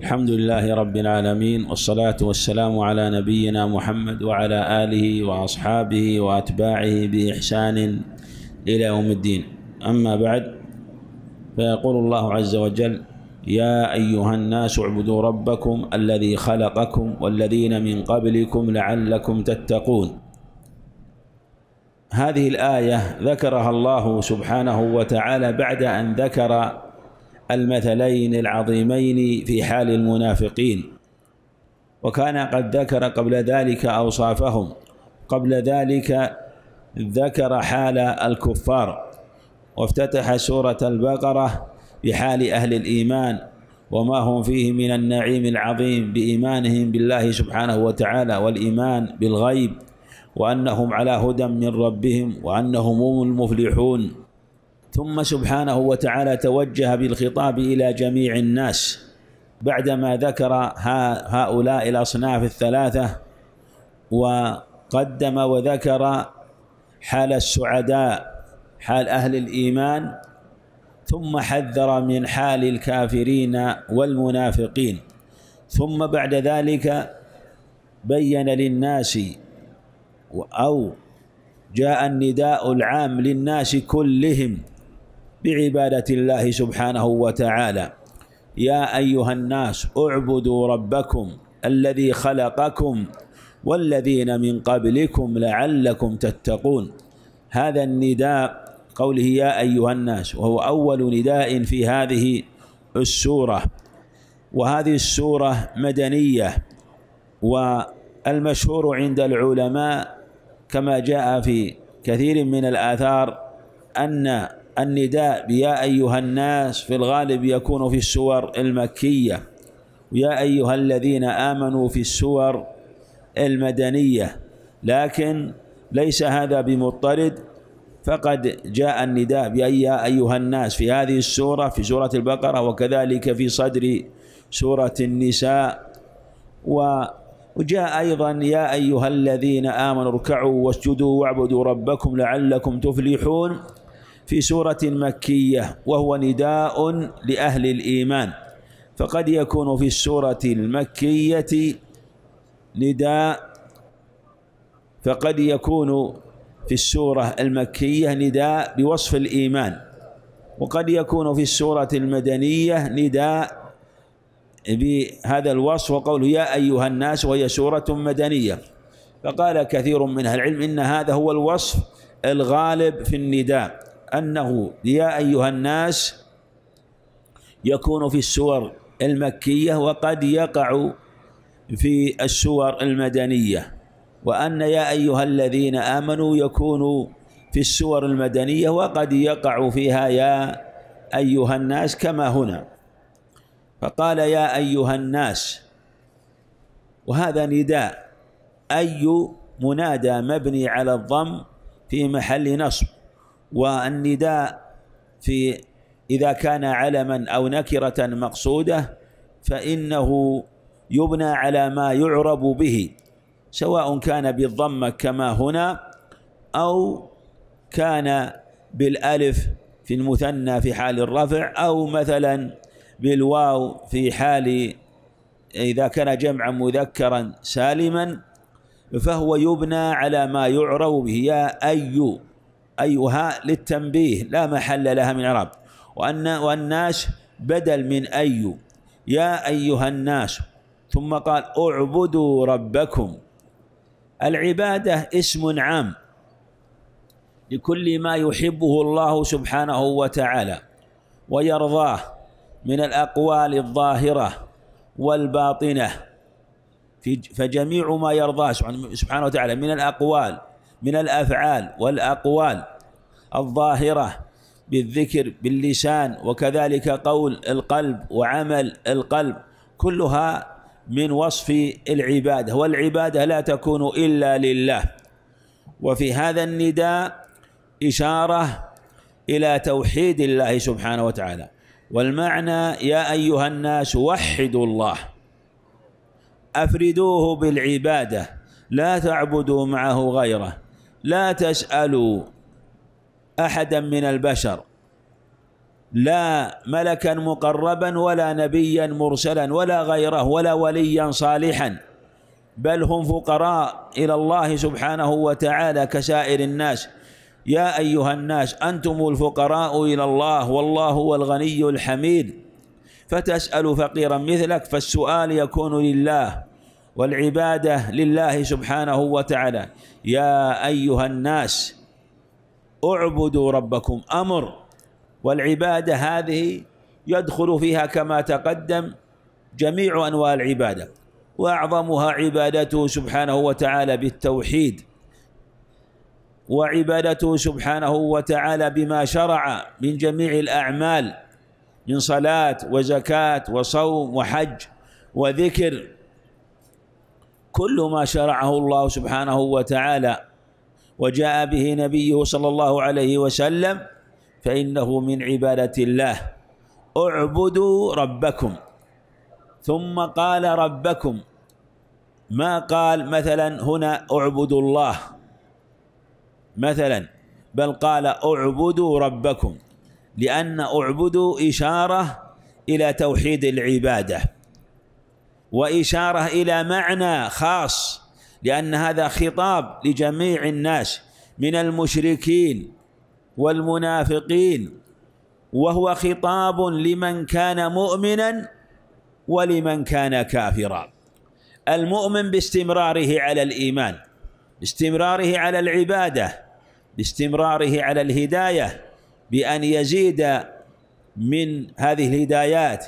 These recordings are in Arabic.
الحمد لله رب العالمين والصلاة والسلام على نبينا محمد وعلى آله وأصحابه وأتباعه بإحسان إلى يوم الدين أما بعد فيقول الله عز وجل يا أيها الناس اعبدوا ربكم الذي خلقكم والذين من قبلكم لعلكم تتقون هذه الآية ذكرها الله سبحانه وتعالى بعد أن ذكر المثلين العظيمين في حال المنافقين وكان قد ذكر قبل ذلك أوصافهم قبل ذلك ذكر حال الكفار وافتتح سورة البقرة بحال أهل الإيمان وما هم فيه من النعيم العظيم بإيمانهم بالله سبحانه وتعالى والإيمان بالغيب وأنهم على هدى من ربهم وأنهم هم المفلحون ثم سبحانه وتعالى توجه بالخطاب الى جميع الناس بعدما ذكر هؤلاء الاصناف الثلاثه وقدم وذكر حال السعداء حال اهل الايمان ثم حذر من حال الكافرين والمنافقين ثم بعد ذلك بين للناس او جاء النداء العام للناس كلهم بعبادة الله سبحانه وتعالى يا أيها الناس اعبدوا ربكم الذي خلقكم والذين من قبلكم لعلكم تتقون هذا النداء قوله يا أيها الناس وهو أول نداء في هذه السورة وهذه السورة مدنية والمشهور عند العلماء كما جاء في كثير من الآثار أن النداء بيا أيها الناس في الغالب يكون في السور المكية ويا أيها الذين آمنوا في السور المدنية لكن ليس هذا بمضطرد فقد جاء النداء بأي أيها الناس في هذه السورة في سورة البقرة وكذلك في صدر سورة النساء وجاء أيضا يا أيها الذين آمنوا اركعوا واسجدوا واعبدوا ربكم لعلكم تفلحون في سورة مكية وهو نداء لأهل الإيمان فقد يكون في السورة المكية نداء فقد يكون في السورة المكية نداء بوصف الإيمان وقد يكون في السورة المدنية نداء بهذا الوصف وقوله يا أيها الناس وهي سورة مدنية فقال كثير من أهل العلم إن هذا هو الوصف الغالب في النداء أنه يا أيها الناس يكون في السور المكية وقد يقع في السور المدنية وأن يا أيها الذين آمنوا يكون في السور المدنية وقد يقع فيها يا أيها الناس كما هنا فقال يا أيها الناس وهذا نداء أي منادى مبني على الضم في محل نصب والنداء في إذا كان علما أو نكرة مقصودة فإنه يبنى على ما يعرب به سواء كان بالضمة كما هنا أو كان بالألف في المثنى في حال الرفع أو مثلا بالواو في حال إذا كان جمعا مذكرا سالما فهو يبنى على ما يعرب به يا أي أيها للتنبيه لا محل لها من عرب وأن والناش بدل من أي يا أيها الناس ثم قال اعبدوا ربكم العبادة اسم عام لكل ما يحبه الله سبحانه وتعالى ويرضاه من الأقوال الظاهرة والباطنة فجميع ما يرضاه سبحانه وتعالى من الأقوال من الأفعال والأقوال الظاهرة بالذكر باللسان وكذلك قول القلب وعمل القلب كلها من وصف العبادة والعبادة لا تكون إلا لله وفي هذا النداء إشارة إلى توحيد الله سبحانه وتعالى والمعنى يا أيها الناس وحدوا الله أفردوه بالعبادة لا تعبدوا معه غيره لا تسألوا أحدا من البشر لا ملكا مقربا ولا نبيا مرسلا ولا غيره ولا وليا صالحا بل هم فقراء إلى الله سبحانه وتعالى كسائر الناس يا أيها الناس أنتم الفقراء إلى الله والله هو الغني الحميد فتسأل فقيرا مثلك فالسؤال يكون لله والعبادة لله سبحانه وتعالى يا أيها الناس اعبدوا ربكم أمر والعبادة هذه يدخل فيها كما تقدم جميع أنواع العبادة وأعظمها عبادته سبحانه وتعالى بالتوحيد وعبادته سبحانه وتعالى بما شرع من جميع الأعمال من صلاة وزكاة وصوم وحج وذكر كل ما شرعه الله سبحانه وتعالى وجاء به نبيه صلى الله عليه وسلم فإنه من عبادة الله اعبدوا ربكم ثم قال ربكم ما قال مثلا هنا اعبدوا الله مثلا بل قال اعبدوا ربكم لأن اعبدوا إشارة إلى توحيد العبادة وإشارة إلى معنى خاص لأن هذا خطاب لجميع الناس من المشركين والمنافقين وهو خطاب لمن كان مؤمنا ولمن كان كافرا المؤمن باستمراره على الإيمان باستمراره على العبادة باستمراره على الهداية بأن يزيد من هذه الهدايات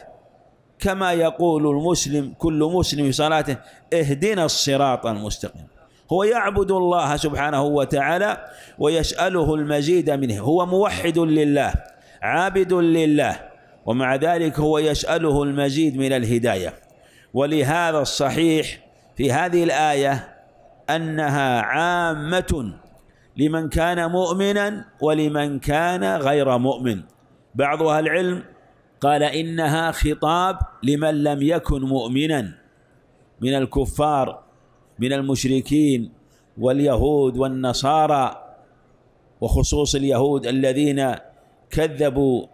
كما يقول المسلم كل مسلم في صلاته اهدنا الصراط المستقيم هو يعبد الله سبحانه وتعالى ويسأله المزيد منه هو موحد لله عابد لله ومع ذلك هو يسأله المزيد من الهداية ولهذا الصحيح في هذه الآية أنها عامة لمن كان مؤمنا ولمن كان غير مؤمن بعضها العلم قال إنها خطاب لمن لم يكن مؤمنا من الكفار من المشركين واليهود والنصارى وخصوص اليهود الذين كذبوا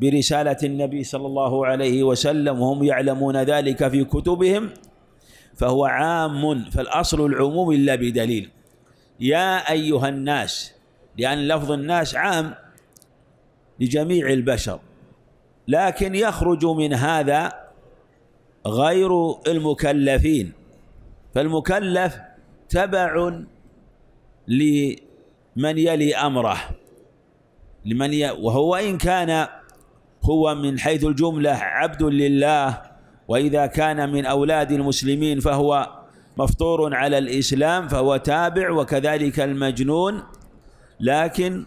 برسالة النبي صلى الله عليه وسلم وهم يعلمون ذلك في كتبهم فهو عام فالأصل العموم إلا بدليل يا أيها الناس لأن لفظ الناس عام لجميع البشر لكن يخرج من هذا غير المكلفين فالمكلف تبع لمن يلي امره لمن ي... وهو ان كان هو من حيث الجمله عبد لله واذا كان من اولاد المسلمين فهو مفطور على الاسلام فهو تابع وكذلك المجنون لكن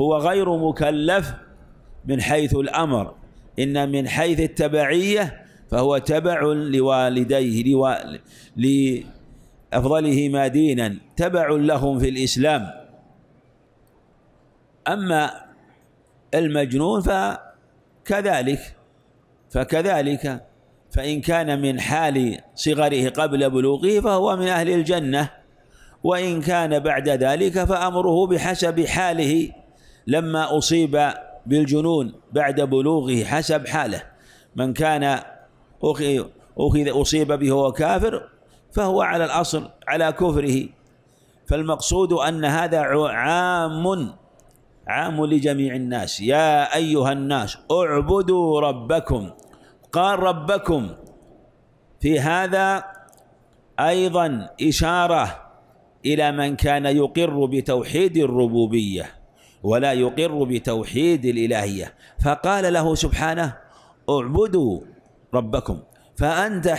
هو غير مكلف من حيث الامر إن من حيث التبعية فهو تبع لوالديه لأفضلهما دينا تبع لهم في الإسلام أما المجنون فكذلك فكذلك فإن كان من حال صغره قبل بلوغه فهو من أهل الجنة وإن كان بعد ذلك فأمره بحسب حاله لما أصيب بالجنون بعد بلوغه حسب حاله من كان أخذ أصيب به هو كافر فهو على الأصل على كفره فالمقصود أن هذا عام عام لجميع الناس يا أيها الناس اعبدوا ربكم قال ربكم في هذا أيضا إشارة إلى من كان يقر بتوحيد الربوبية ولا يقر بتوحيد الإلهية فقال له سبحانه اعبدوا ربكم فأنت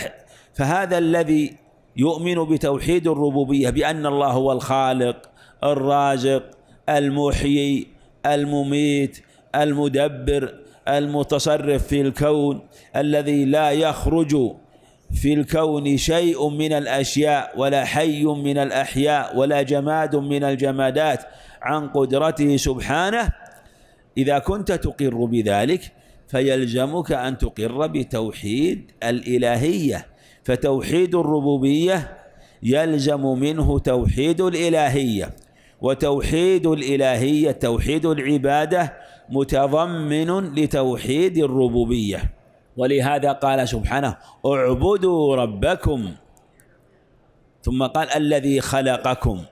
فهذا الذي يؤمن بتوحيد الربوبية بأن الله هو الخالق الرازق المحيي المميت المدبر المتصرف في الكون الذي لا يخرج في الكون شيء من الأشياء ولا حي من الأحياء ولا جماد من الجمادات عن قدرته سبحانه إذا كنت تقر بذلك فيلزمك أن تقر بتوحيد الإلهية فتوحيد الربوبية يلزم منه توحيد الإلهية وتوحيد الإلهية توحيد العبادة متضمن لتوحيد الربوبية ولهذا قال سبحانه اعبدوا ربكم ثم قال الذي خلقكم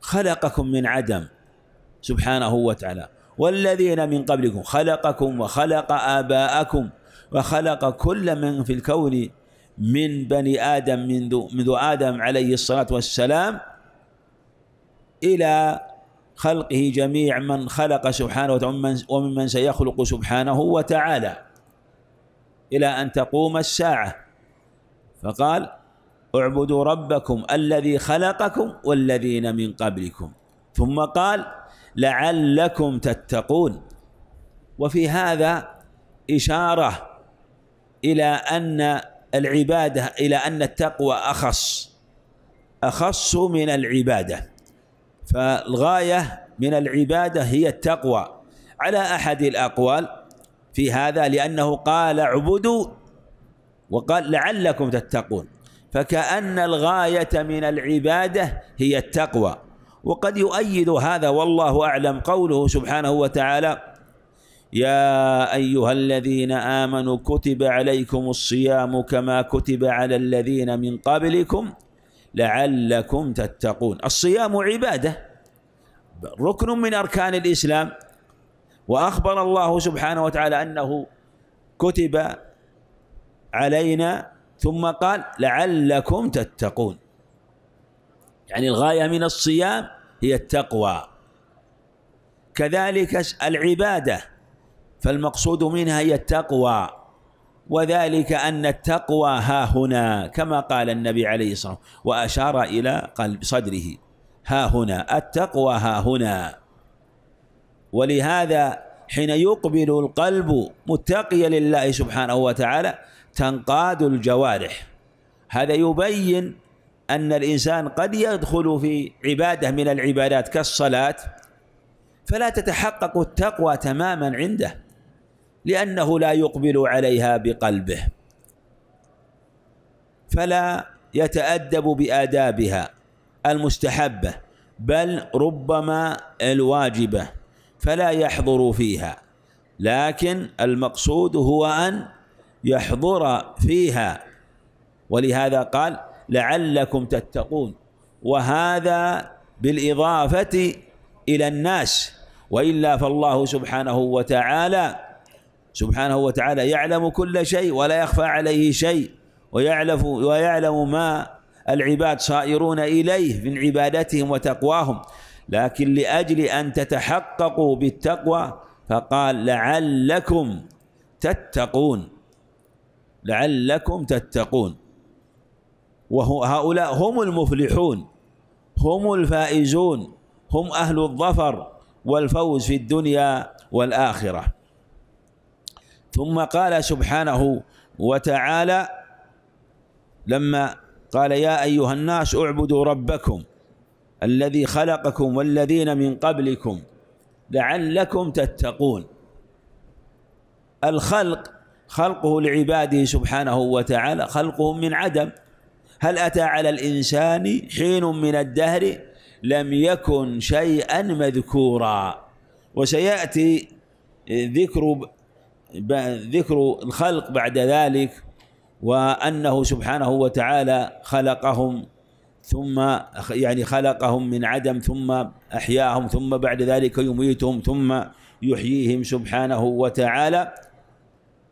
خلقكم من عدم سبحانه وتعالى والذين من قبلكم خلقكم وخلق آباءكم وخلق كل من في الكون من بني آدم منذ منذ آدم عليه الصلاة والسلام إلى خلقه جميع من خلق سبحانه وتعالى وممن سيخلق سبحانه وتعالى إلى أن تقوم الساعة فقال اعبدوا ربكم الذي خلقكم والذين من قبلكم ثم قال لعلكم تتقون وفي هذا إشارة إلى أن العبادة إلى أن التقوى أخص أخص من العبادة فالغاية من العبادة هي التقوى على أحد الأقوال في هذا لأنه قال اعبدوا وقال لعلكم تتقون فكأن الغاية من العبادة هي التقوى وقد يؤيد هذا والله أعلم قوله سبحانه وتعالى يا أيها الذين آمنوا كتب عليكم الصيام كما كتب على الذين من قبلكم لعلكم تتقون الصيام عبادة ركن من أركان الإسلام وأخبر الله سبحانه وتعالى أنه كتب علينا ثم قال لعلكم تتقون يعني الغاية من الصيام هي التقوى كذلك العبادة فالمقصود منها هي التقوى وذلك أن التقوى ها هنا كما قال النبي عليه الصلاة والسلام وأشار إلى قلب صدره ها هنا التقوى ها هنا ولهذا حين يقبل القلب متقيا لله سبحانه وتعالى تنقاد الجوارح هذا يبين أن الإنسان قد يدخل في عبادة من العبادات كالصلاة فلا تتحقق التقوى تماما عنده لأنه لا يقبل عليها بقلبه فلا يتأدب بآدابها المستحبة بل ربما الواجبة فلا يحضر فيها لكن المقصود هو أن يحضر فيها ولهذا قال لعلكم تتقون وهذا بالإضافة إلى الناس وإلا فالله سبحانه وتعالى سبحانه وتعالى يعلم كل شيء ولا يخفى عليه شيء ويعلم ويعلم ما العباد صائرون إليه من عبادتهم وتقواهم لكن لأجل أن تتحققوا بالتقوى فقال لعلكم تتقون لعلكم تتقون وهؤلاء هم المفلحون هم الفائزون هم أهل الظفر والفوز في الدنيا والآخرة ثم قال سبحانه وتعالى لما قال يا أيها الناس اعبدوا ربكم الذي خلقكم والذين من قبلكم لعلكم تتقون الخلق خلقه لعباده سبحانه وتعالى خلقهم من عدم هل أتى على الإنسان حين من الدهر لم يكن شيئا مذكورا وسيأتي ذكر ذكر الخلق بعد ذلك وأنه سبحانه وتعالى خلقهم ثم يعني خلقهم من عدم ثم أحياهم ثم بعد ذلك يميتهم ثم يحييهم سبحانه وتعالى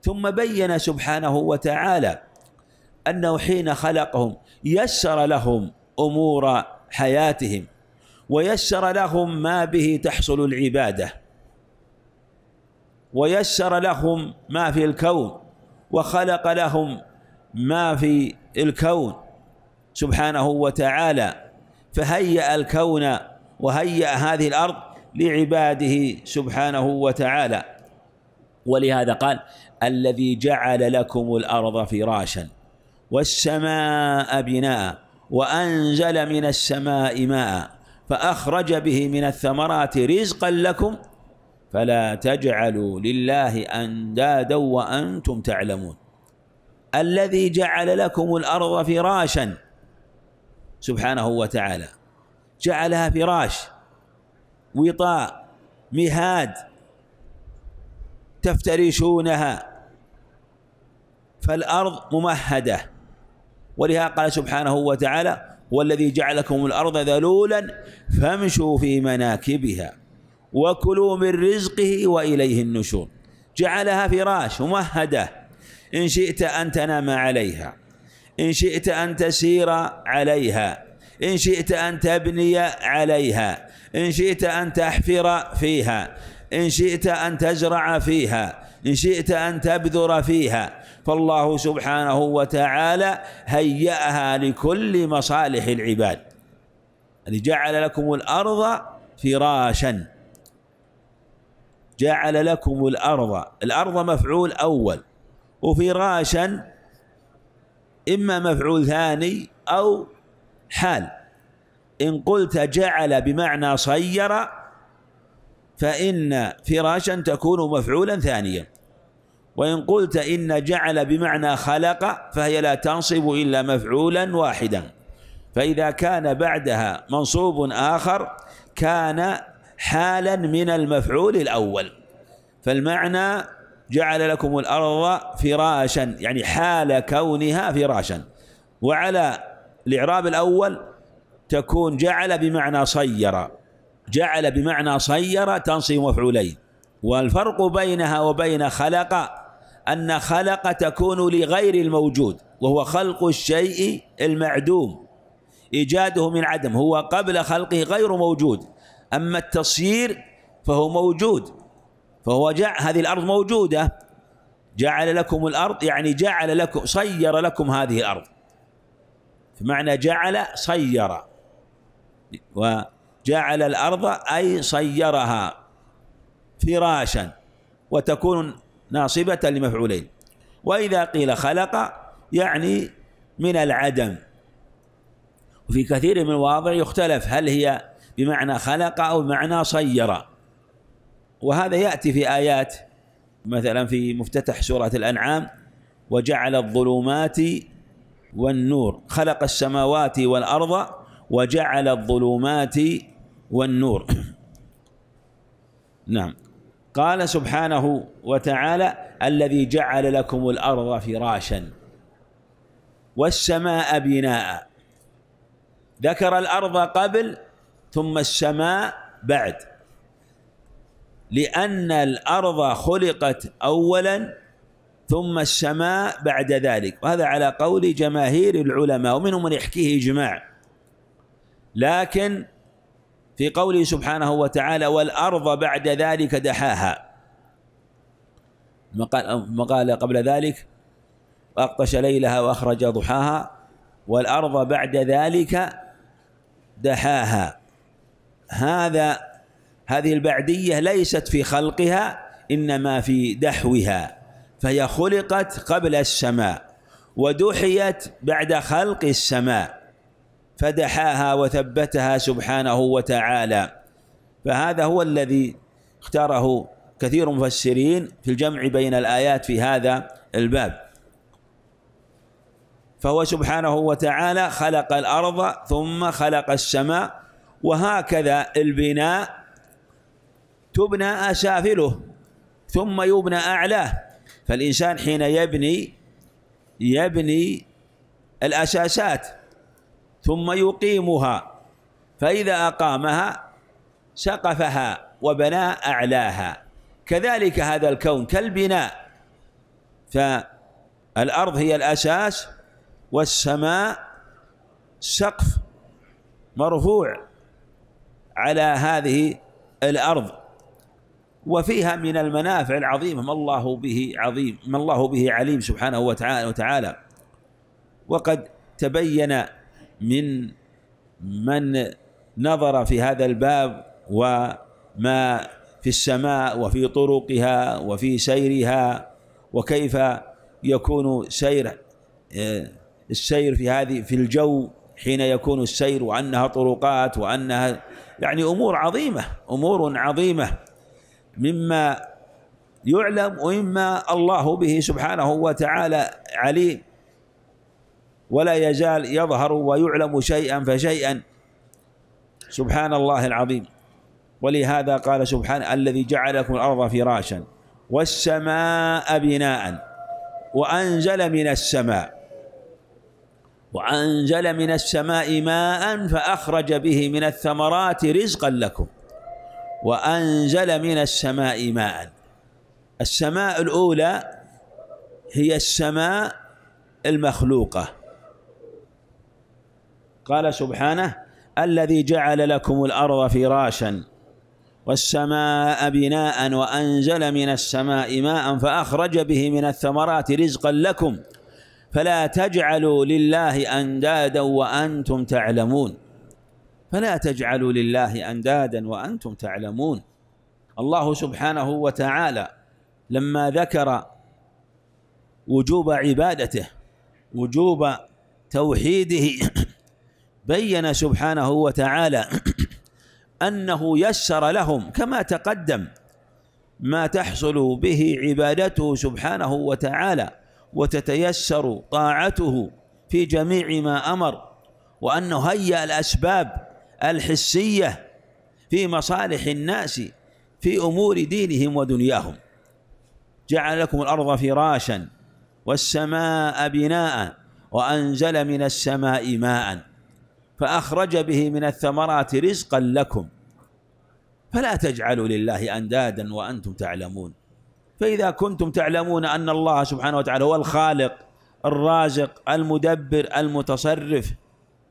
ثم بين سبحانه وتعالى أنه حين خلقهم يسر لهم أمور حياتهم ويسر لهم ما به تحصل العبادة ويسر لهم ما في الكون وخلق لهم ما في الكون سبحانه وتعالى فهيأ الكون وهيأ هذه الأرض لعباده سبحانه وتعالى ولهذا قال الذي جعل لكم الأرض فراشا والسماء بناء وأنزل من السماء ماء فأخرج به من الثمرات رزقا لكم فلا تجعلوا لله أندادا وأنتم تعلمون الذي جعل لكم الأرض فراشا سبحانه وتعالى جعلها فراش وطاء مهاد تفترشونها فالأرض ممهدة ولهذا قال سبحانه وتعالى والذي جعلكم الأرض ذلولا فامشوا في مناكبها وكلوا من رزقه وإليه النشور جعلها فراش ممهدة إن شئت أن تنام عليها إن شئت أن تسير عليها إن شئت أن تبني عليها إن شئت أن تحفر فيها إن شئت أن تزرع فيها إن شئت أن تبذر فيها فالله سبحانه وتعالى هيأها لكل مصالح العباد يعني جعل لكم الأرض فراشا جعل لكم الأرض الأرض مفعول أول وفراشا إما مفعول ثاني أو حال إن قلت جعل بمعنى صير فإن فراشا تكون مفعولا ثانيا وإن قلت إن جعل بمعنى خلق فهي لا تنصب إلا مفعولا واحدا فإذا كان بعدها منصوب آخر كان حالا من المفعول الأول فالمعنى جعل لكم الأرض فراشا يعني حال كونها فراشا وعلى الإعراب الأول تكون جعل بمعنى صير جعل بمعنى صير تنصيب مفعولين والفرق بينها وبين خلق أن خلق تكون لغير الموجود وهو خلق الشيء المعدوم إيجاده من عدم هو قبل خلقه غير موجود أما التصيير فهو موجود فهو جاء هذه الأرض موجودة جعل لكم الأرض يعني جعل لكم صير لكم هذه الأرض بمعنى جعل صير وجعل الأرض أي صيرها فراشا وتكون ناصبة لمفعولين وإذا قيل خلق يعني من العدم وفي كثير من الواضع يختلف هل هي بمعنى خلق أو بمعنى صير وهذا يأتي في آيات مثلا في مفتتح سورة الأنعام وجعل الظلمات والنور خلق السماوات والأرض وجعل الظلمات والنور نعم قال سبحانه وتعالى الذي جعل لكم الأرض فراشا والسماء بناء ذكر الأرض قبل ثم السماء بعد لأن الأرض خلقت أولا ثم السماء بعد ذلك وهذا على قول جماهير العلماء ومنهم من يحكيه إجماع لكن في قوله سبحانه وتعالى والأرض بعد ذلك دحاها قال قبل ذلك أقطش ليلها وأخرج ضحاها والأرض بعد ذلك دحاها هذا هذه البعدية ليست في خلقها إنما في دحوها فهي خلقت قبل السماء ودحيت بعد خلق السماء فدحاها وثبتها سبحانه وتعالى فهذا هو الذي اختاره كثير مفسرين في الجمع بين الآيات في هذا الباب فهو سبحانه وتعالى خلق الأرض ثم خلق السماء وهكذا البناء تبنى أسافله ثم يبنى أعلاه فالإنسان حين يبني يبني الأساسات ثم يقيمها فإذا أقامها سقفها وبنى أعلاها كذلك هذا الكون كالبناء فالأرض هي الأساس والسماء سقف مرفوع على هذه الأرض وفيها من المنافع العظيمة ما الله به عظيم ما الله به عليم سبحانه وتعالى وقد تبين من من نظر في هذا الباب وما في السماء وفي طرقها وفي سيرها وكيف يكون سير آه، السير في هذه في الجو حين يكون السير وانها طرقات وانها يعني امور عظيمه امور عظيمه مما يعلم وإما الله به سبحانه وتعالى عليم ولا يزال يظهر ويعلم شيئا فشيئا سبحان الله العظيم ولهذا قال سبحانه الذي جعل لكم الأرض فراشا والسماء بناء وأنزل من السماء وأنزل من السماء ماء فأخرج به من الثمرات رزقا لكم وأنزل من السماء ماء السماء الأولى هي السماء المخلوقة قال سبحانه الذي جعل لكم الأرض فراشا والسماء بناء وأنزل من السماء ماء فأخرج به من الثمرات رزقا لكم فلا تجعلوا لله أندادا وأنتم تعلمون فلا تجعلوا لله اندادا وانتم تعلمون الله سبحانه وتعالى لما ذكر وجوب عبادته وجوب توحيده بين سبحانه وتعالى انه يسر لهم كما تقدم ما تحصل به عبادته سبحانه وتعالى وتتيسر طاعته في جميع ما امر وانه هيا الاسباب الحسية في مصالح الناس في أمور دينهم ودنياهم جعل لكم الأرض فراشا والسماء بناء وأنزل من السماء ماء فأخرج به من الثمرات رزقا لكم فلا تجعلوا لله أندادا وأنتم تعلمون فإذا كنتم تعلمون أن الله سبحانه وتعالى هو الخالق الرازق المدبر المتصرف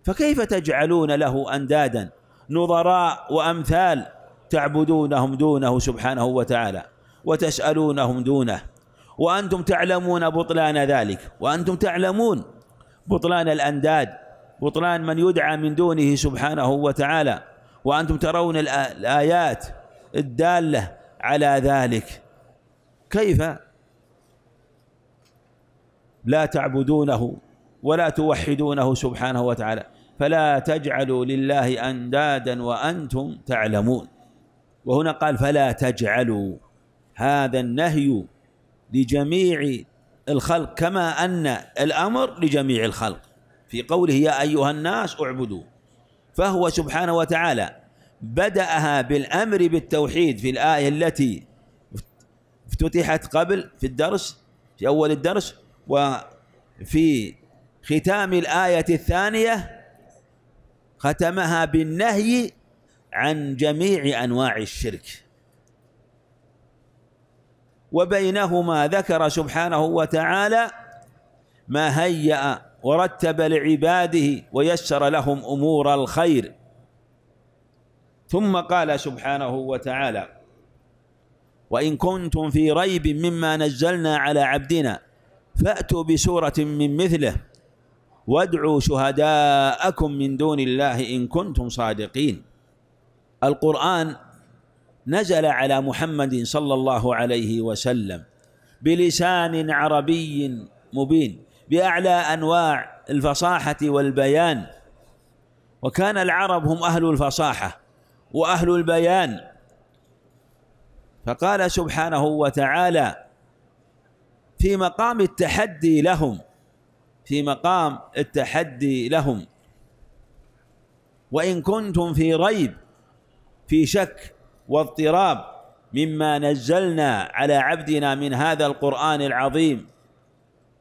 فكيف تجعلون له اندادا نظراء وامثال تعبدونهم دونه سبحانه وتعالى وتسالونهم دونه وانتم تعلمون بطلان ذلك وانتم تعلمون بطلان الانداد بطلان من يدعى من دونه سبحانه وتعالى وانتم ترون الايات الداله على ذلك كيف لا تعبدونه ولا توحدونه سبحانه وتعالى فلا تجعلوا لله اندادا وانتم تعلمون وهنا قال فلا تجعلوا هذا النهي لجميع الخلق كما ان الامر لجميع الخلق في قوله يا ايها الناس اعبدوا فهو سبحانه وتعالى بداها بالامر بالتوحيد في الايه التي افتتحت قبل في الدرس في اول الدرس وفي ختام الايه الثانيه ختمها بالنهي عن جميع انواع الشرك وبينهما ذكر سبحانه وتعالى ما هيأ ورتب لعباده ويسر لهم امور الخير ثم قال سبحانه وتعالى وان كنتم في ريب مما نزلنا على عبدنا فاتوا بسوره من مثله وادعوا شهداءكم من دون الله إن كنتم صادقين القرآن نزل على محمد صلى الله عليه وسلم بلسان عربي مبين بأعلى أنواع الفصاحة والبيان وكان العرب هم أهل الفصاحة وأهل البيان فقال سبحانه وتعالى في مقام التحدي لهم في مقام التحدي لهم وإن كنتم في ريب في شك واضطراب مما نزلنا على عبدنا من هذا القرآن العظيم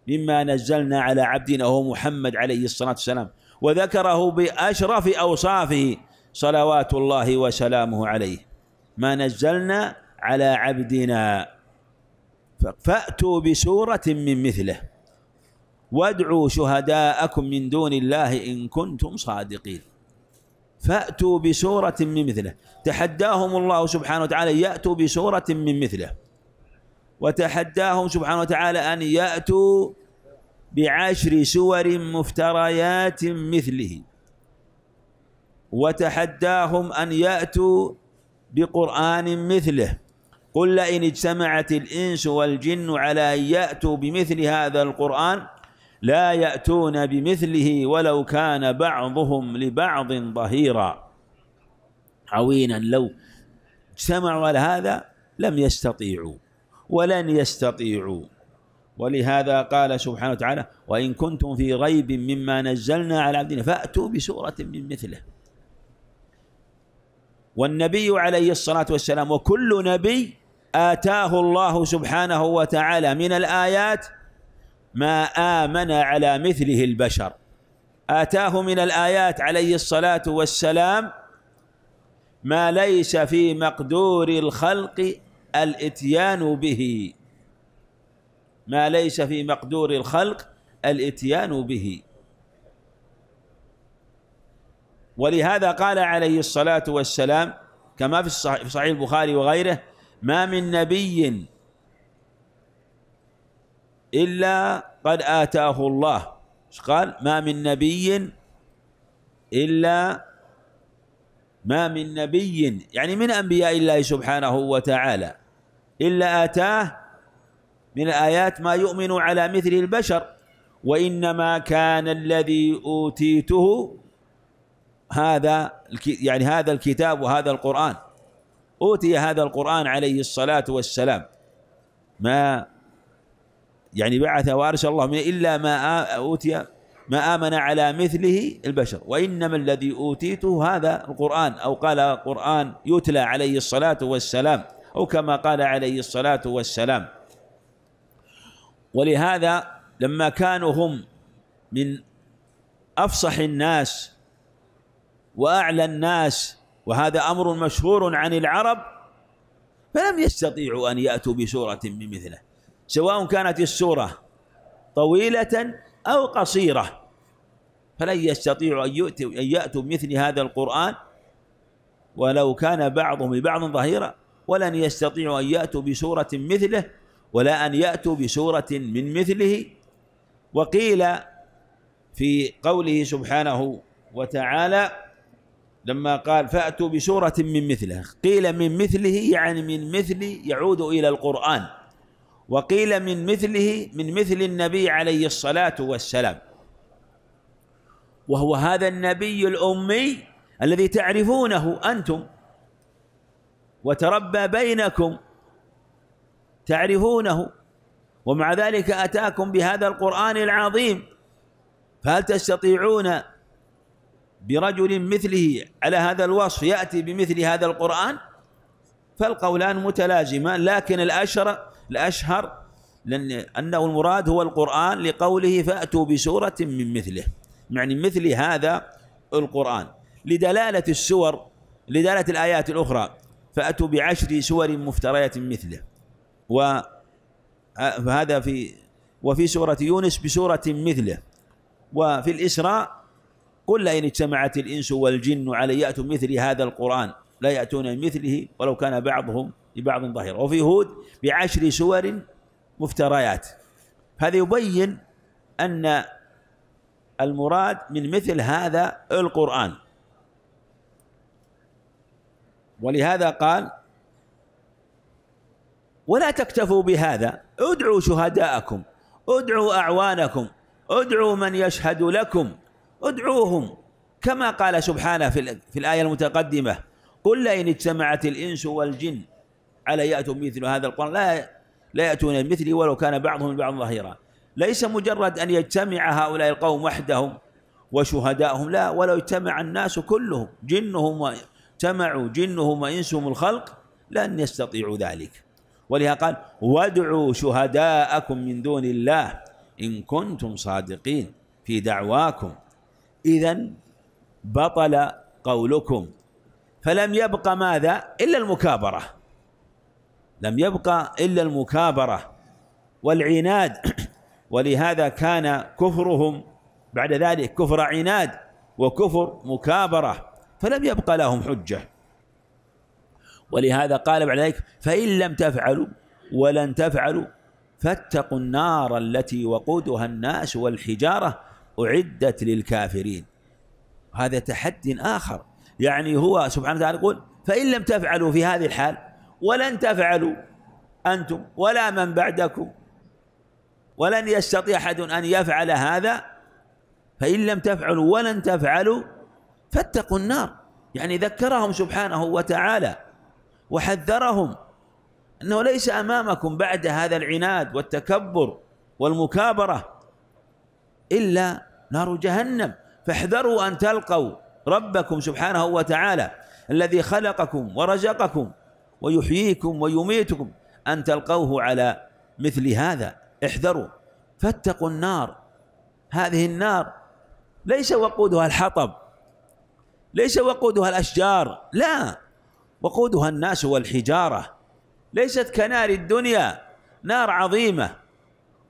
مما نزلنا على عبدنا هو محمد عليه الصلاة والسلام وذكره بأشرف أوصافه صلوات الله وسلامه عليه ما نزلنا على عبدنا فأتوا بسورة من مثله وادعوا شهداءكم من دون الله إن كنتم صادقين فأتوا بسورة من مثله تحداهم الله سبحانه وتعالى يأتوا بسورة من مثله وتحداهم سبحانه وتعالى أن يأتوا بعشر سور مفتريات مثله وتحداهم أن يأتوا بقرآن مثله قل لئن اجتمعت الإنس والجن على أن يأتوا بمثل هذا القرآن لا يأتون بمثله ولو كان بعضهم لبعض ظهيرا عوينا لو اجتمعوا على هذا لم يستطيعوا ولن يستطيعوا ولهذا قال سبحانه وتعالى وإن كنتم في ريب مما نزلنا على عبدنا فأتوا بسورة من مثله والنبي عليه الصلاة والسلام وكل نبي آتاه الله سبحانه وتعالى من الآيات ما آمن على مثله البشر آتاه من الآيات عليه الصلاة والسلام ما ليس في مقدور الخلق الاتيان به ما ليس في مقدور الخلق الاتيان به ولهذا قال عليه الصلاة والسلام كما في صحيح البخاري وغيره ما من نبي إلا قد آتاه الله إيش قال ما من نبي إلا ما من نبي يعني من أنبياء الله سبحانه وتعالى إلا آتاه من الآيات ما يؤمن على مثل البشر وإنما كان الذي أوتيته هذا يعني هذا الكتاب وهذا القرآن أوتي هذا القرآن عليه الصلاة والسلام ما يعني بعث وارث الله من إلا ما أوتي ما آمن على مثله البشر وإنما الذي أوتيته هذا القرآن أو قال قرآن يتلى عليه الصلاة والسلام أو كما قال عليه الصلاة والسلام ولهذا لما كانوا هم من أفصح الناس وأعلى الناس وهذا أمر مشهور عن العرب فلم يستطيعوا أن يأتوا بسورة بمثله سواء كانت السورة طويلة أو قصيرة فلن يستطيعوا أن يأتوا مثل هذا القرآن ولو كان بعضهم ببعض ظهيرا ولن يستطيعوا أن يأتوا بسورة مثله ولا أن يأتوا بسورة من مثله وقيل في قوله سبحانه وتعالى لما قال فأتوا بسورة من مثله قيل من مثله يعني من مثل يعود إلى القرآن وقيل من مثله من مثل النبي عليه الصلاة والسلام وهو هذا النبي الأمي الذي تعرفونه أنتم وتربى بينكم تعرفونه ومع ذلك أتاكم بهذا القرآن العظيم فهل تستطيعون برجل مثله على هذا الوصف يأتي بمثل هذا القرآن فالقولان متلازمان لكن الأشرف الأشهر لأن أنه المراد هو القرآن لقوله فأتوا بسورة من مثله يعني مثل هذا القرآن لدلالة السور لدلالة الآيات الأخرى فأتوا بعشر سور مفتريات مثله و فهذا في وفي سورة يونس بسورة مثله وفي الإسراء قل إن اجتمعت الإنس والجن على يأتوا مثل هذا القرآن لا يأتون مثله ولو كان بعضهم لبعض ظهيرا وفي هود بعشر سور مفتريات هذا يبين أن المراد من مثل هذا القرآن ولهذا قال ولا تكتفوا بهذا ادعوا شهداءكم ادعوا أعوانكم ادعوا من يشهد لكم ادعوهم كما قال سبحانه في الآية المتقدمة قل لئن اجتمعت الإنس والجن على يأتوا مثل هذا القرآن لا لا يأتون مثله ولو كان بعضهم لبعض ظهيرا ليس مجرد أن يجتمع هؤلاء القوم وحدهم وشهداءهم لا ولو اجتمع الناس كلهم جنهم اجتمعوا جنهم وإنسهم الخلق لن يستطيعوا ذلك ولهذا قال وادعوا شهداءكم من دون الله إن كنتم صادقين في دعواكم إذا بطل قولكم فلم يبق ماذا إلا المكابرة لم يبقى إلا المكابرة والعناد ولهذا كان كفرهم بعد ذلك كفر عناد وكفر مكابرة فلم يبقى لهم حجة ولهذا قال بعد ذلك فإن لم تفعلوا ولن تفعلوا فاتقوا النار التي وقودها الناس والحجارة أعدت للكافرين هذا تحدي آخر يعني هو سبحانه وتعالى يقول فإن لم تفعلوا في هذه الحال ولن تفعلوا أنتم ولا من بعدكم ولن يستطيع أحد أن يفعل هذا فإن لم تفعلوا ولن تفعلوا فاتقوا النار يعني ذكرهم سبحانه وتعالى وحذرهم أنه ليس أمامكم بعد هذا العناد والتكبر والمكابرة إلا نار جهنم فاحذروا أن تلقوا ربكم سبحانه وتعالى الذي خلقكم ورزقكم ويحييكم ويميتكم أن تلقوه على مثل هذا احذروا فاتقوا النار هذه النار ليس وقودها الحطب ليس وقودها الأشجار لا وقودها الناس والحجارة ليست كنار الدنيا نار عظيمة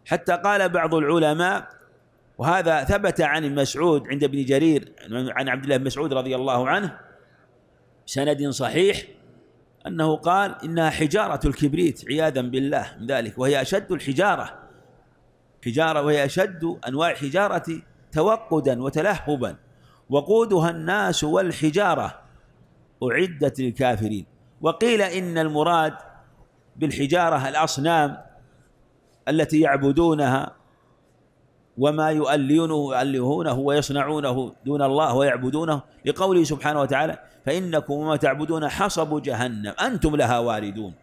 حتى قال بعض العلماء وهذا ثبت عن مسعود عند ابن جرير عن عبد الله بن مسعود رضي الله عنه سند صحيح أنه قال إنها حجارة الكبريت عياذا بالله من ذلك وهي أشد الحجارة حجارة وهي أشد أنواع الحجارة توقدا وتلهبا وقودها الناس والحجارة أعدت للكافرين وقيل إن المراد بالحجارة الأصنام التي يعبدونها وما يؤلونه يؤلهونه ويصنعونه دون الله ويعبدونه لقوله سبحانه وتعالى فإنكم وما تعبدون حصب جهنم أنتم لها واردون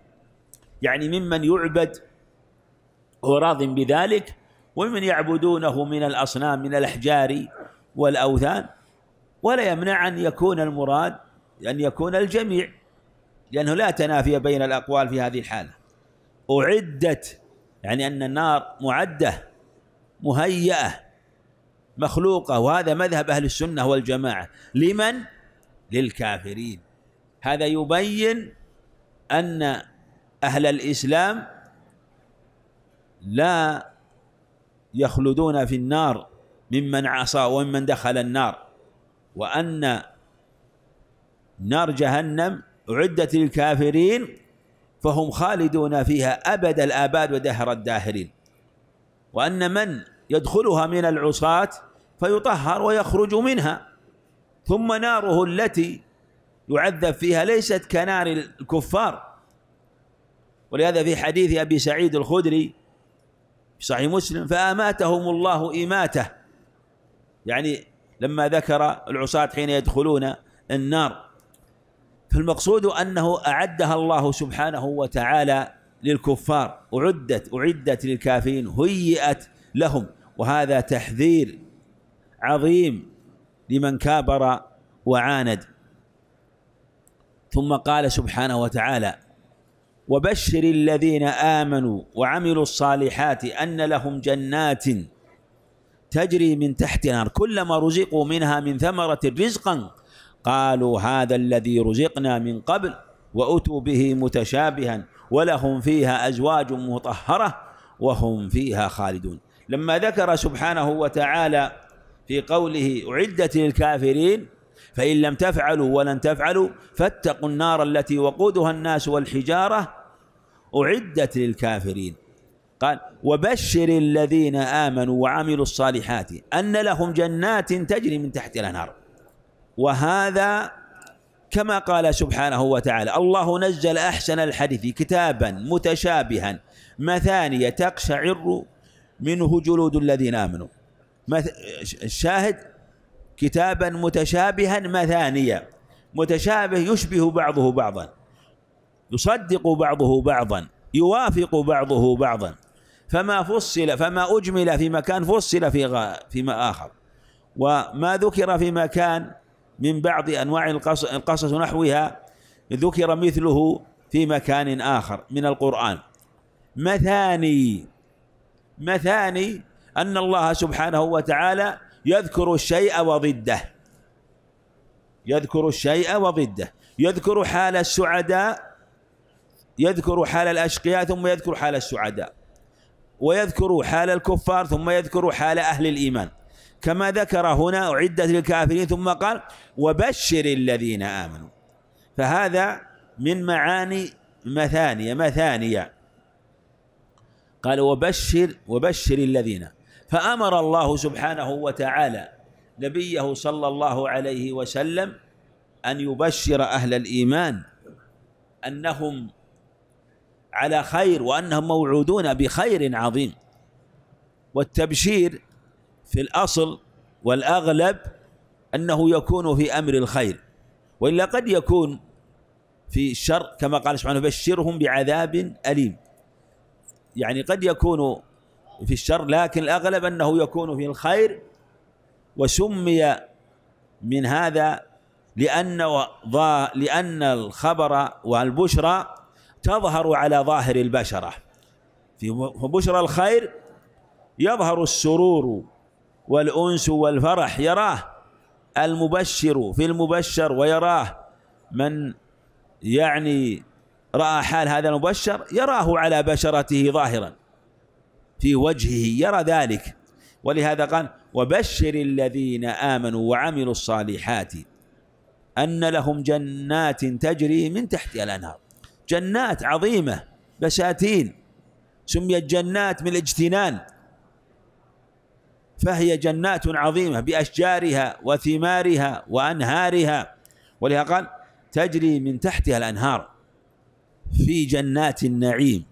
يعني ممن يعبد وراض بذلك ومن يعبدونه من الأصنام من الأحجار والأوثان ولا يمنع أن يكون المراد أن يكون الجميع لأنه لا تنافي بين الأقوال في هذه الحالة أعدت يعني أن النار معدة مهيئة مخلوقة وهذا مذهب أهل السنة والجماعة لمن؟ للكافرين هذا يبين أن أهل الإسلام لا يخلدون في النار ممن عصى وممن دخل النار وأن نار جهنم أعدت للكافرين فهم خالدون فيها أبد الآباد ودهر الداهرين وأن من يدخلها من العصاة فيطهر ويخرج منها ثم ناره التي يعذب فيها ليست كنار الكفار ولهذا في حديث أبي سعيد الخدري في صحيح مسلم فأماتهم الله إماته يعني لما ذكر العصاة حين يدخلون النار فالمقصود أنه أعدها الله سبحانه وتعالى للكفار أعدت أعدت للكافرين هيئت لهم وهذا تحذير عظيم لمن كابر وعاند ثم قال سبحانه وتعالى وبشر الذين امنوا وعملوا الصالحات ان لهم جنات تجري من تحت النار كلما رزقوا منها من ثمره رزقا قالوا هذا الذي رزقنا من قبل واتوا به متشابها ولهم فيها ازواج مطهره وهم فيها خالدون لما ذكر سبحانه وتعالى في قوله أعدت للكافرين فإن لم تفعلوا ولن تفعلوا فاتقوا النار التي وقودها الناس والحجارة أعدت للكافرين قال وبشر الذين آمنوا وعملوا الصالحات أن لهم جنات تجري من تحت الأنهار وهذا كما قال سبحانه وتعالى الله نزل أحسن الحديث كتابا متشابها مثانية تقشعر منه جلود الذين امنوا الشاهد كتابا متشابها مثانيا متشابه يشبه بعضه بعضا يصدق بعضه بعضا يوافق بعضه بعضا فما فصل فما أجمل في مكان فصل في فيما آخر وما ذكر في مكان من بعض أنواع القصص نحوها ذكر مثله في مكان آخر من القرآن مثاني مثاني أن الله سبحانه وتعالى يذكر الشيء وضده يذكر الشيء وضده يذكر حال السعداء يذكر حال الأشقياء ثم يذكر حال السعداء ويذكر حال الكفار ثم يذكر حال أهل الإيمان كما ذكر هنا أعدت للكافرين ثم قال وبشر الذين آمنوا فهذا من معاني مثانية مثانية قال وبشر وبشر الذين فأمر الله سبحانه وتعالى نبيه صلى الله عليه وسلم أن يبشر أهل الإيمان أنهم على خير وأنهم موعودون بخير عظيم والتبشير في الأصل والأغلب أنه يكون في أمر الخير وإلا قد يكون في الشر كما قال سبحانه بشرهم بعذاب أليم يعني قد يكون في الشر لكن الأغلب أنه يكون في الخير وسمي من هذا لأن لأن الخبر والبشرى تظهر على ظاهر البشرة في بشرى الخير يظهر السرور والأنس والفرح يراه المبشر في المبشر ويراه من يعني رأى حال هذا المبشر يراه على بشرته ظاهرا في وجهه يرى ذلك ولهذا قال وبشر الذين آمنوا وعملوا الصالحات أن لهم جنات تجري من تحتها الأنهار جنات عظيمة بساتين سميت جنات من الاجتنان فهي جنات عظيمة بأشجارها وثمارها وأنهارها ولهذا قال تجري من تحتها الأنهار في جنات النعيم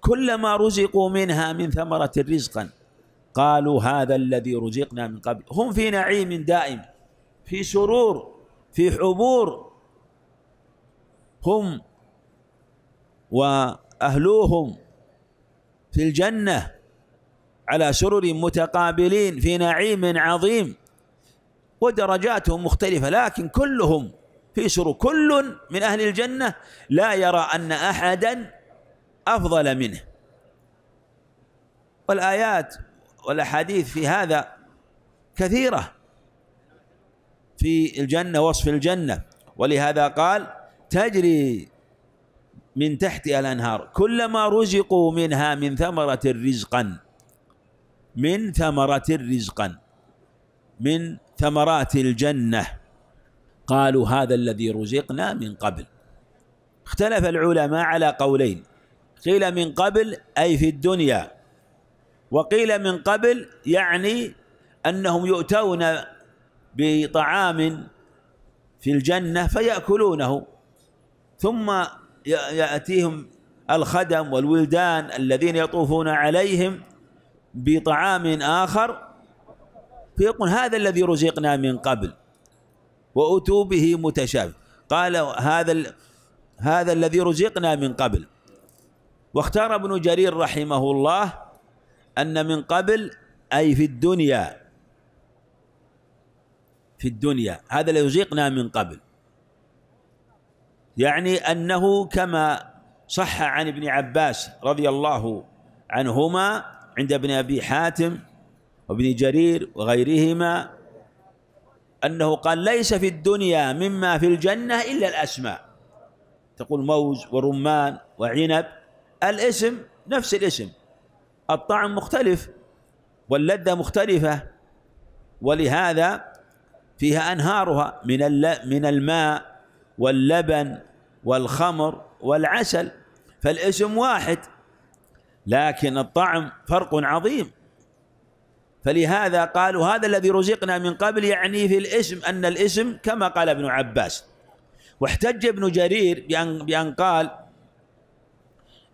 كلما رزقوا منها من ثمرة رزقا قالوا هذا الذي رزقنا من قبل هم في نعيم دائم في سرور في حبور هم وأهلوهم في الجنة على سرر متقابلين في نعيم عظيم ودرجاتهم مختلفة لكن كلهم في شروط كل من أهل الجنة لا يرى أن أحدا أفضل منه والآيات والأحاديث في هذا كثيرة في الجنة وصف الجنة ولهذا قال تجري من تحتها الأنهار كلما رزقوا منها من ثمرة رزقا من ثمرة رزقا من ثمرات الجنه قالوا هذا الذي رزقنا من قبل اختلف العلماء على قولين قيل من قبل أي في الدنيا وقيل من قبل يعني أنهم يؤتون بطعام في الجنة فيأكلونه ثم يأتيهم الخدم والولدان الذين يطوفون عليهم بطعام آخر فيقول هذا الذي رزقنا من قبل وأتوا به متشابه قال هذا ال... هذا الذي رزقنا من قبل واختار ابن جرير رحمه الله أن من قبل أي في الدنيا في الدنيا هذا الذي رزقنا من قبل يعني أنه كما صح عن ابن عباس رضي الله عنهما عند ابن أبي حاتم وابن جرير وغيرهما أنه قال ليس في الدنيا مما في الجنة إلا الأسماء تقول موز ورمان وعنب الاسم نفس الاسم الطعم مختلف واللذة مختلفة ولهذا فيها أنهارها من من الماء واللبن والخمر والعسل فالاسم واحد لكن الطعم فرق عظيم فلهذا قالوا هذا الذي رزقنا من قبل يعني في الاسم أن الاسم كما قال ابن عباس واحتج ابن جرير بأن, بأن قال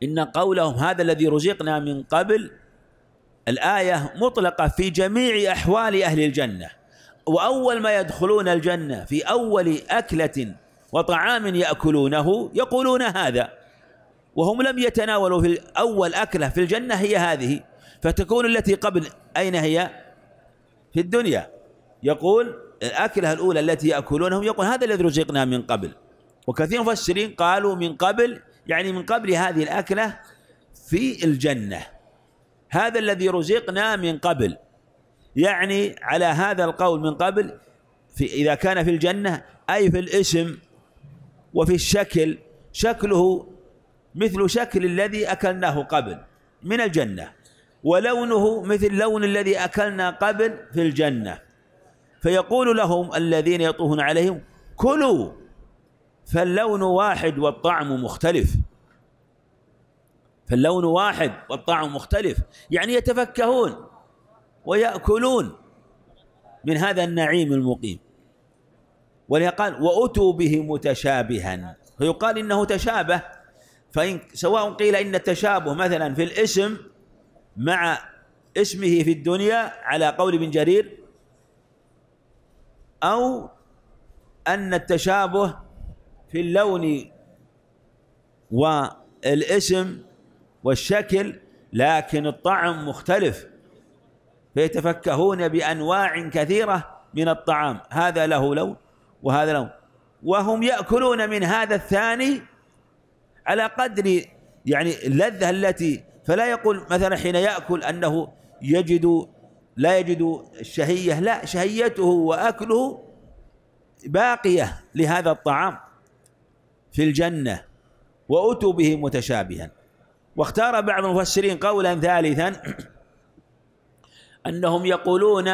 إن قولهم هذا الذي رزقنا من قبل الآية مطلقة في جميع أحوال أهل الجنة وأول ما يدخلون الجنة في أول أكلة وطعام يأكلونه يقولون هذا وهم لم يتناولوا في أول أكلة في الجنة هي هذه فتكون التي قبل أين هي في الدنيا يقول الأكلة الأولى التي يأكلونهم يقول هذا الذي رزقنا من قبل وكثير من المفسرين قالوا من قبل يعني من قبل هذه الأكلة في الجنة هذا الذي رزقنا من قبل يعني على هذا القول من قبل في إذا كان في الجنة أي في الاسم وفي الشكل شكله مثل شكل الذي أكلناه قبل من الجنة ولونه مثل لون الذي أكلنا قبل في الجنة فيقول لهم الذين يطوفون عليهم كلوا فاللون واحد والطعم مختلف فاللون واحد والطعم مختلف يعني يتفكهون ويأكلون من هذا النعيم المقيم قال وأتوا به متشابها فيقال إنه تشابه فإن سواء قيل إن التشابه مثلا في الاسم مع اسمه في الدنيا على قول ابن جرير أو أن التشابه في اللون والاسم والشكل لكن الطعم مختلف فيتفكهون بأنواع كثيرة من الطعام هذا له لون وهذا لون وهم يأكلون من هذا الثاني على قدر يعني اللذة التي فلا يقول مثلا حين يأكل أنه يجد لا يجد الشهية لا شهيته وأكله باقية لهذا الطعام في الجنة وأتوا به متشابها واختار بعض المفسرين قولا ثالثا أنهم يقولون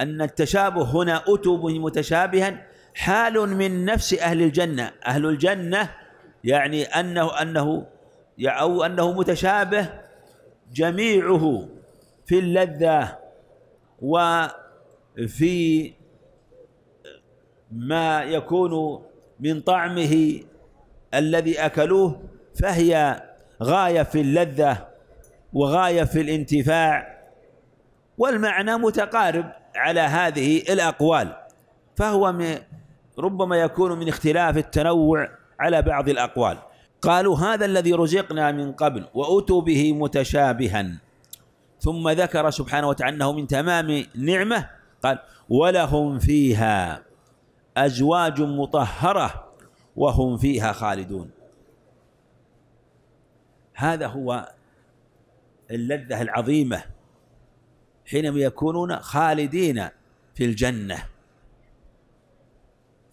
أن التشابه هنا أتوا به متشابها حال من نفس أهل الجنة أهل الجنة يعني أنه أنه أو أنه متشابه جميعه في اللذة وفي ما يكون من طعمه الذي أكلوه فهي غاية في اللذة وغاية في الانتفاع والمعنى متقارب على هذه الأقوال فهو ربما يكون من اختلاف التنوع على بعض الأقوال قالوا هذا الذي رزقنا من قبل وأتوا به متشابها ثم ذكر سبحانه وتعالى أنه من تمام نعمة قال ولهم فيها أزواج مطهرة وهم فيها خالدون هذا هو اللذة العظيمة حينما يكونون خالدين في الجنة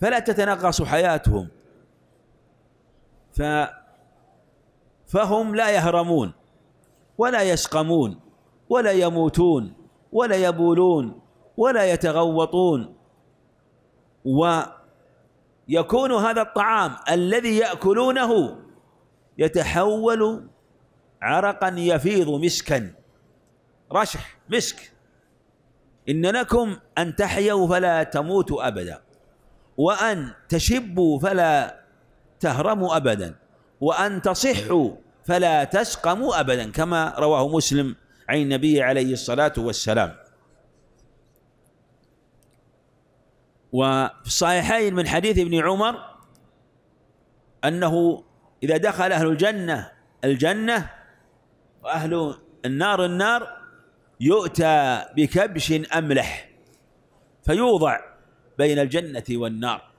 فلا تتنغص حياتهم ف فهم لا يهرمون ولا يشقمون ولا يموتون ولا يبولون ولا يتغوطون ويكون هذا الطعام الذي ياكلونه يتحول عرقا يفيض مسكا رشح مسك ان لكم ان تحيوا فلا تموتوا ابدا وان تشبوا فلا تهرموا أبدا وأن تصحوا فلا تسقموا أبدا كما رواه مسلم عن النبي عليه الصلاة والسلام وفي الصحيحين من حديث ابن عمر أنه إذا دخل أهل الجنة الجنة وأهل النار النار يؤتى بكبش أملح فيوضع بين الجنة والنار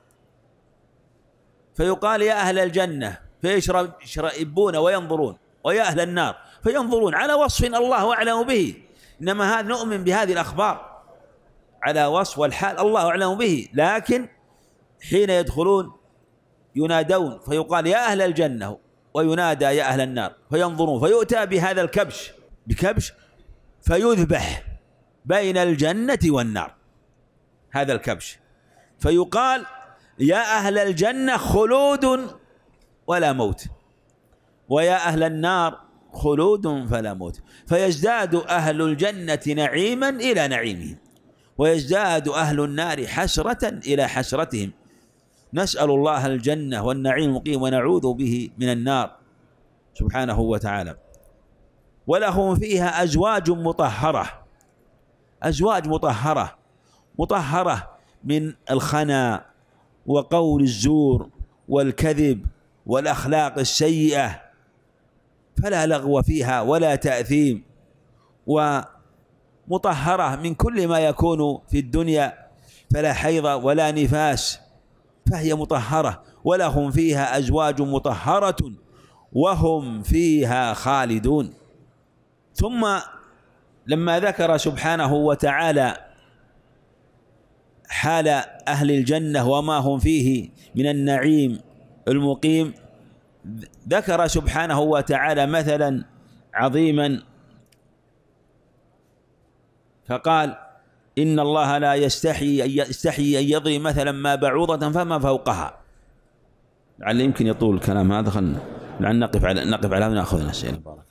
فيقال يا أهل الجنة فيشربون وينظرون ويا أهل النار فينظرون على وصف الله أعلم به إنما هذا نؤمن بهذه الأخبار على وصف والحال الله أعلم به لكن حين يدخلون ينادون فيقال يا أهل الجنة وينادى يا أهل النار فينظرون فيؤتى بهذا الكبش بكبش فيذبح بين الجنة والنار هذا الكبش فيقال يا أهل الجنة خلود ولا موت ويا أهل النار خلود فلا موت فيزداد أهل الجنة نعيما إلى نعيمهم ويزداد أهل النار حسرة إلى حسرتهم نسأل الله الجنة والنعيم المقيم ونعوذ به من النار سبحانه وتعالى ولهم فيها أزواج مطهرة أزواج مطهرة مطهرة من الخنا وقول الزور والكذب والأخلاق السيئة فلا لغو فيها ولا تأثيم ومطهرة من كل ما يكون في الدنيا فلا حيض ولا نفاس فهي مطهرة ولهم فيها أزواج مطهرة وهم فيها خالدون ثم لما ذكر سبحانه وتعالى حال أهل الجنة وما هم فيه من النعيم المقيم ذكر سبحانه وتعالى مثلا عظيما فقال إن الله لا يستحي أن يستحي أن يضري مثلا ما بعوضة فما فوقها لعل يمكن يطول الكلام هذا خلنا لعل نقف على نقف على وناخذ الأسئلة بارك